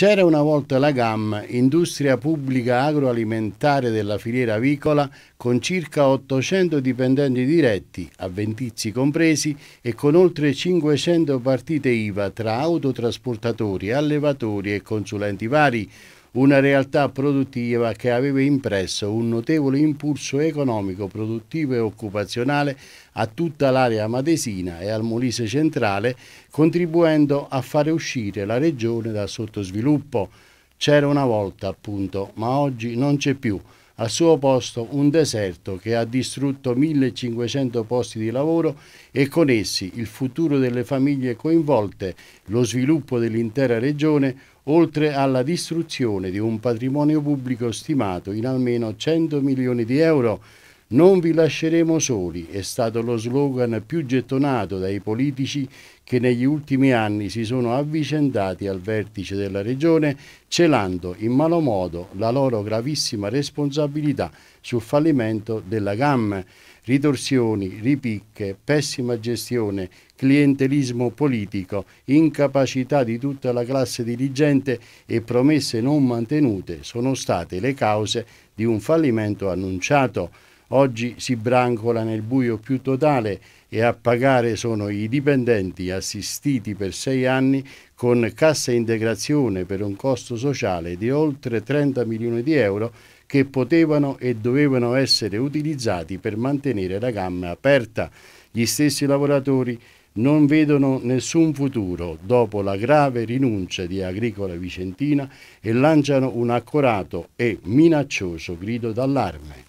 C'era una volta la GAM, industria pubblica agroalimentare della filiera avicola, con circa 800 dipendenti diretti, avventizi compresi, e con oltre 500 partite IVA tra autotrasportatori, allevatori e consulenti vari, una realtà produttiva che aveva impresso un notevole impulso economico, produttivo e occupazionale a tutta l'area madesina e al Molise centrale, contribuendo a fare uscire la regione dal sottosviluppo. C'era una volta appunto, ma oggi non c'è più. Al suo posto un deserto che ha distrutto 1500 posti di lavoro e con essi il futuro delle famiglie coinvolte, lo sviluppo dell'intera regione, oltre alla distruzione di un patrimonio pubblico stimato in almeno 100 milioni di euro non vi lasceremo soli è stato lo slogan più gettonato dai politici che negli ultimi anni si sono avvicendati al vertice della regione, celando in malo modo la loro gravissima responsabilità sul fallimento della GAM. Ritorsioni, ripicche, pessima gestione, clientelismo politico, incapacità di tutta la classe dirigente e promesse non mantenute sono state le cause di un fallimento annunciato. Oggi si brancola nel buio più totale e a pagare sono i dipendenti assistiti per sei anni con cassa integrazione per un costo sociale di oltre 30 milioni di euro che potevano e dovevano essere utilizzati per mantenere la gamma aperta. Gli stessi lavoratori non vedono nessun futuro dopo la grave rinuncia di Agricola Vicentina e lanciano un accorato e minaccioso grido d'allarme.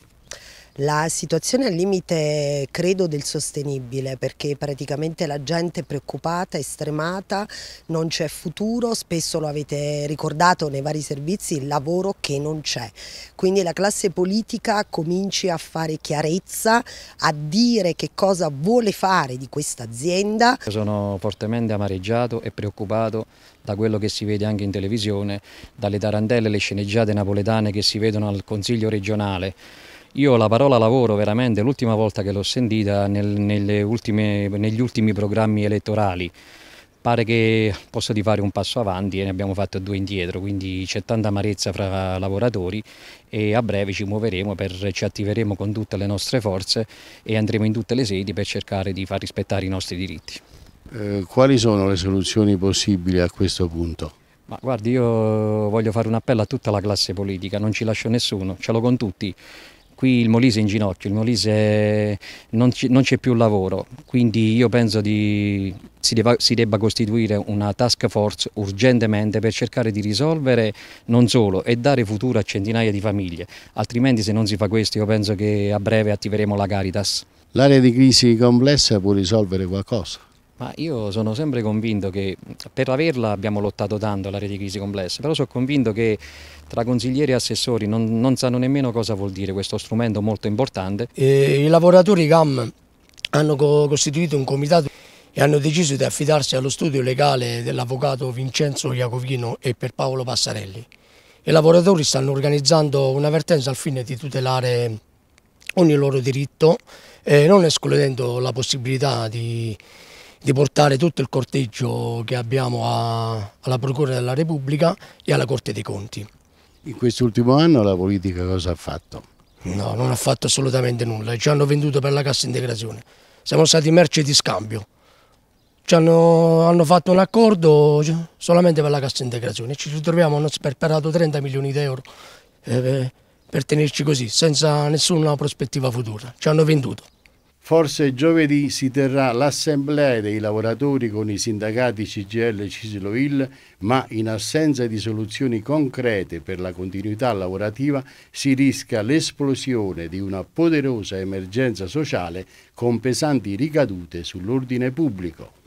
La situazione è al limite credo del sostenibile perché praticamente la gente è preoccupata, è stremata, non c'è futuro, spesso lo avete ricordato nei vari servizi, il lavoro che non c'è. Quindi la classe politica cominci a fare chiarezza, a dire che cosa vuole fare di questa azienda. Sono fortemente amareggiato e preoccupato da quello che si vede anche in televisione, dalle tarantelle, le sceneggiate napoletane che si vedono al Consiglio regionale io la parola lavoro veramente l'ultima volta che l'ho sentita nel, ultime, negli ultimi programmi elettorali pare che possa di fare un passo avanti e ne abbiamo fatto due indietro, quindi c'è tanta amarezza fra lavoratori e a breve ci muoveremo, per, ci attiveremo con tutte le nostre forze e andremo in tutte le sedi per cercare di far rispettare i nostri diritti. Eh, quali sono le soluzioni possibili a questo punto? Ma guardi, io voglio fare un appello a tutta la classe politica, non ci lascio nessuno, ce l'ho con tutti qui il Molise è in ginocchio, il Molise non, c'è più lavoro, quindi io penso di, si, debba, si debba costituire una task force urgentemente per cercare di risolvere non solo e dare futuro a centinaia di famiglie, altrimenti se non si fa questo io penso che a breve attiveremo la Caritas. L'area di crisi complessa può risolvere qualcosa? Ma io sono sempre convinto che per averla abbiamo lottato tanto l'area di crisi complessa, però sono convinto che tra consiglieri e assessori non, non sanno nemmeno cosa vuol dire questo strumento molto importante. E I lavoratori GAM hanno co costituito un comitato e hanno deciso di affidarsi allo studio legale dell'avvocato Vincenzo Iacovino e per Paolo Passarelli. I lavoratori stanno organizzando un'avvertenza al fine di tutelare ogni loro diritto, eh, non escludendo la possibilità di di portare tutto il corteggio che abbiamo a, alla Procura della Repubblica e alla Corte dei Conti. In quest'ultimo anno la politica cosa ha fatto? No, non ha fatto assolutamente nulla, ci hanno venduto per la cassa integrazione, siamo stati merce di scambio, ci hanno, hanno fatto un accordo solamente per la cassa integrazione, ci ritroviamo, hanno sperperato 30 milioni di euro eh, per tenerci così, senza nessuna prospettiva futura, ci hanno venduto. Forse giovedì si terrà l'assemblea dei lavoratori con i sindacati CGL e Cisiloil, ma in assenza di soluzioni concrete per la continuità lavorativa si rischia l'esplosione di una poderosa emergenza sociale con pesanti ricadute sull'ordine pubblico.